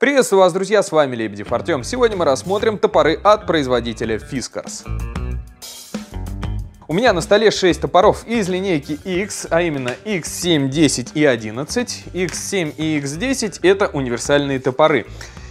Приветствую вас, друзья, с вами Лебедев Артем. Сегодня мы рассмотрим топоры от производителя Fiskars. У меня на столе 6 топоров из линейки X, а именно X7, 10 и 11. X7 и X10 это универсальные топоры.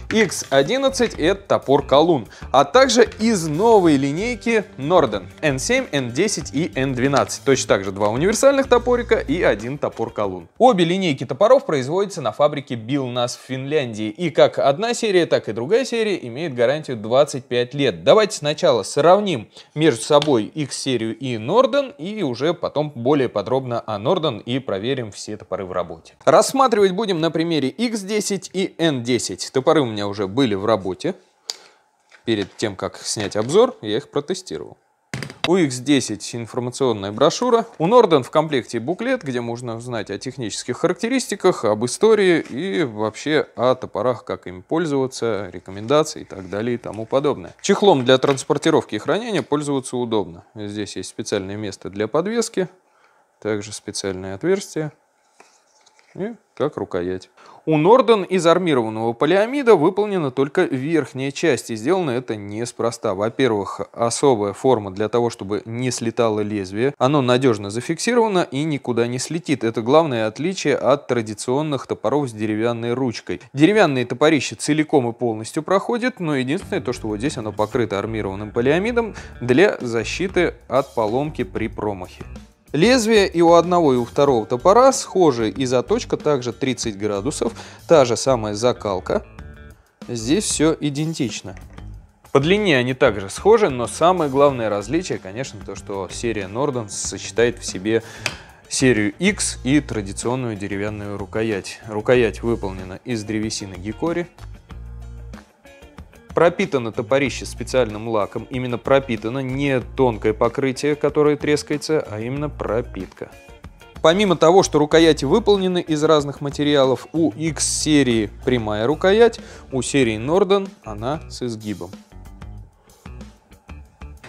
X11 — это топор колун, а также из новой линейки Norden N7, N10 и N12. Точно так же два универсальных топорика и один топор колун. Обе линейки топоров производятся на фабрике Билнас в Финляндии, и как одна серия, так и другая серия имеет гарантию 25 лет. Давайте сначала сравним между собой X-серию и Norden, и уже потом более подробно о Norden и проверим все топоры в работе. Рассматривать будем на примере X10 и N10. Топоры у меня меня уже были в работе. Перед тем, как снять обзор, я их протестировал. У X10 информационная брошюра. У Norden в комплекте буклет, где можно узнать о технических характеристиках, об истории и вообще о топорах, как им пользоваться, рекомендации и так далее и тому подобное. Чехлом для транспортировки и хранения пользоваться удобно. Здесь есть специальное место для подвески, также специальное отверстие. И как рукоять. У Норден из армированного полиамида выполнена только верхняя часть, и сделано это неспроста. Во-первых, особая форма для того, чтобы не слетало лезвие. Оно надежно зафиксировано и никуда не слетит. Это главное отличие от традиционных топоров с деревянной ручкой. Деревянные топорища целиком и полностью проходят, но единственное то, что вот здесь оно покрыто армированным полиамидом для защиты от поломки при промахе. Лезвие и у одного, и у второго топора схожие, и заточка также 30 градусов, та же самая закалка. Здесь все идентично. По длине они также схожи, но самое главное различие, конечно, то, что серия Norden сочетает в себе серию X и традиционную деревянную рукоять. Рукоять выполнена из древесины гикори, Пропитано топорище специальным лаком, именно пропитано, не тонкое покрытие, которое трескается, а именно пропитка. Помимо того, что рукояти выполнены из разных материалов, у X-серии прямая рукоять, у серии Norden она с изгибом.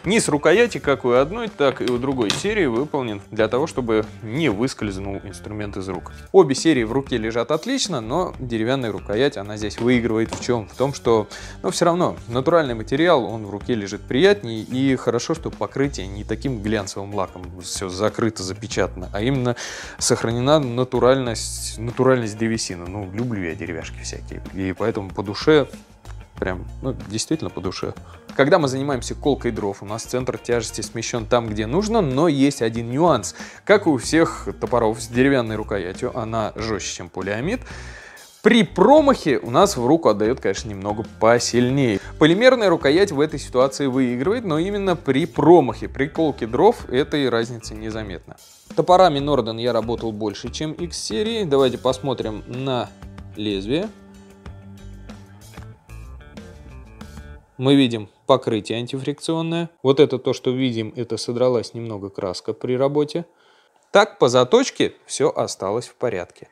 Низ рукояти как у одной, так и у другой серии выполнен для того, чтобы не выскользнул инструмент из рук. Обе серии в руке лежат отлично, но деревянная рукоять, она здесь выигрывает в чем? В том, что, ну все равно, натуральный материал, он в руке лежит приятнее, и хорошо, что покрытие не таким глянцевым лаком все закрыто, запечатано, а именно сохранена натуральность, натуральность древесины. Ну, люблю я деревяшки всякие, и поэтому по душе прям, ну, действительно по душе. Когда мы занимаемся колкой дров, у нас центр тяжести смещен там, где нужно, но есть один нюанс. Как у всех топоров с деревянной рукоятью, она жестче, чем полиамид. При промахе у нас в руку отдает, конечно, немного посильнее. Полимерная рукоять в этой ситуации выигрывает, но именно при промахе, при колке дров этой разницы незаметно. Топорами Норден я работал больше, чем X-серии. Давайте посмотрим на лезвие. мы видим покрытие антифрикционное. Вот это то, что видим, это содралась немного краска при работе. Так по заточке все осталось в порядке.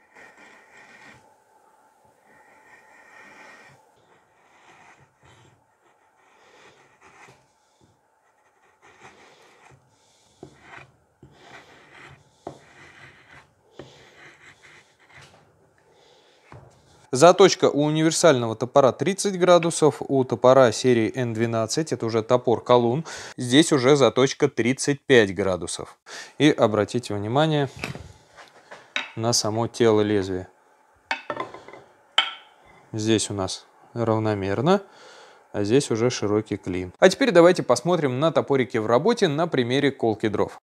Заточка у универсального топора 30 градусов, у топора серии N12, это уже топор колун, здесь уже заточка 35 градусов. И обратите внимание на само тело лезвия. Здесь у нас равномерно а здесь уже широкий клин. А теперь давайте посмотрим на топорики в работе на примере колки дров.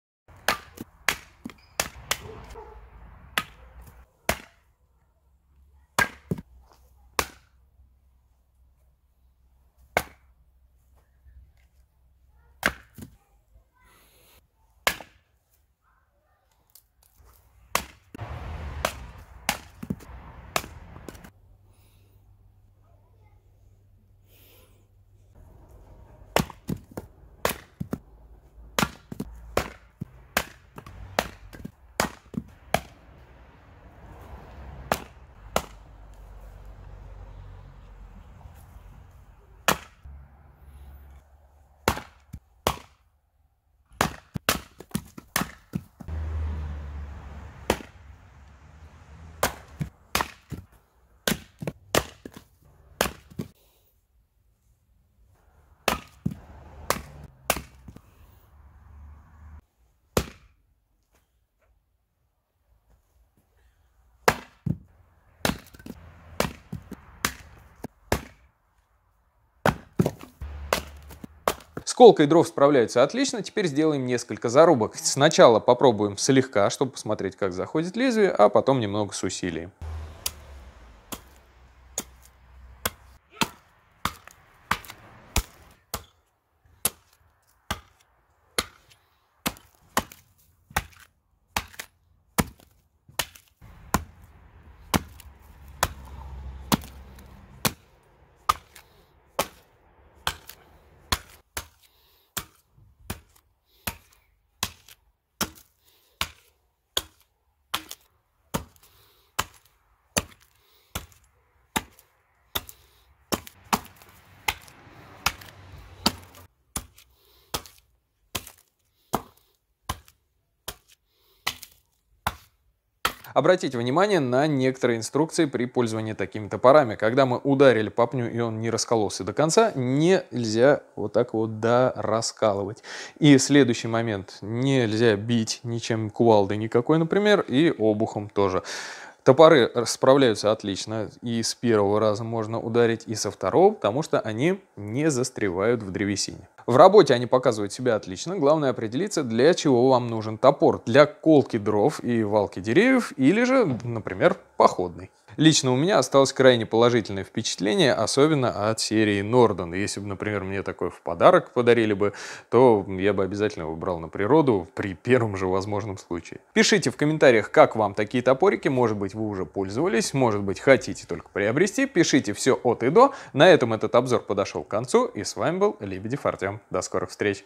С колкой дров справляются отлично, теперь сделаем несколько зарубок. Сначала попробуем слегка, чтобы посмотреть, как заходит лезвие, а потом немного с усилием. Обратите внимание на некоторые инструкции при пользовании такими топорами. Когда мы ударили по пню и он не раскололся до конца, нельзя вот так вот раскалывать. И следующий момент. Нельзя бить ничем кувалдой никакой, например, и обухом тоже. Топоры справляются отлично, и с первого раза можно ударить, и со второго, потому что они не застревают в древесине. В работе они показывают себя отлично. Главное определиться, для чего вам нужен топор. Для колки дров и валки деревьев или же, например, походный. Лично у меня осталось крайне положительное впечатление, особенно от серии Norden. Если бы, например, мне такой в подарок подарили бы, то я бы обязательно выбрал на природу при первом же возможном случае. Пишите в комментариях, как вам такие топорики, может быть, вы уже пользовались, может быть, хотите только приобрести. Пишите все от и до. На этом этот обзор подошел к концу, и с вами был Лебедев Артем. До скорых встреч!